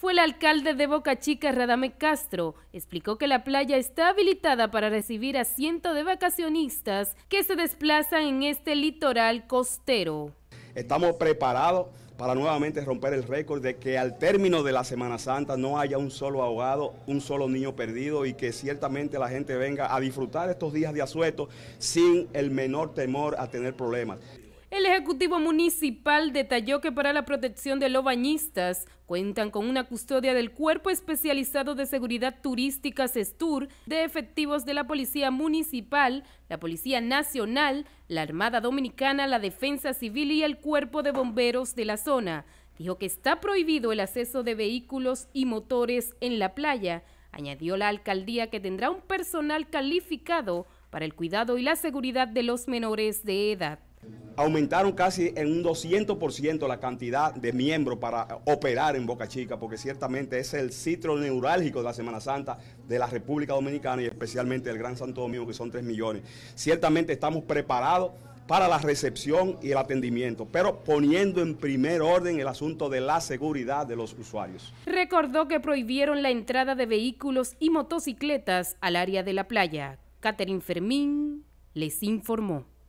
fue el alcalde de Boca Chica, Radame Castro. Explicó que la playa está habilitada para recibir a cientos de vacacionistas que se desplazan en este litoral costero. Estamos preparados para nuevamente romper el récord de que al término de la Semana Santa no haya un solo ahogado, un solo niño perdido y que ciertamente la gente venga a disfrutar estos días de asueto sin el menor temor a tener problemas. Ejecutivo Municipal detalló que para la protección de los bañistas cuentan con una custodia del Cuerpo Especializado de Seguridad Turística CESTUR, de efectivos de la Policía Municipal, la Policía Nacional, la Armada Dominicana, la Defensa Civil y el Cuerpo de Bomberos de la zona. Dijo que está prohibido el acceso de vehículos y motores en la playa. Añadió la alcaldía que tendrá un personal calificado para el cuidado y la seguridad de los menores de edad aumentaron casi en un 200% la cantidad de miembros para operar en Boca Chica, porque ciertamente es el sitio neurálgico de la Semana Santa de la República Dominicana y especialmente del Gran Santo Domingo, que son 3 millones. Ciertamente estamos preparados para la recepción y el atendimiento, pero poniendo en primer orden el asunto de la seguridad de los usuarios. Recordó que prohibieron la entrada de vehículos y motocicletas al área de la playa. Catherine Fermín les informó.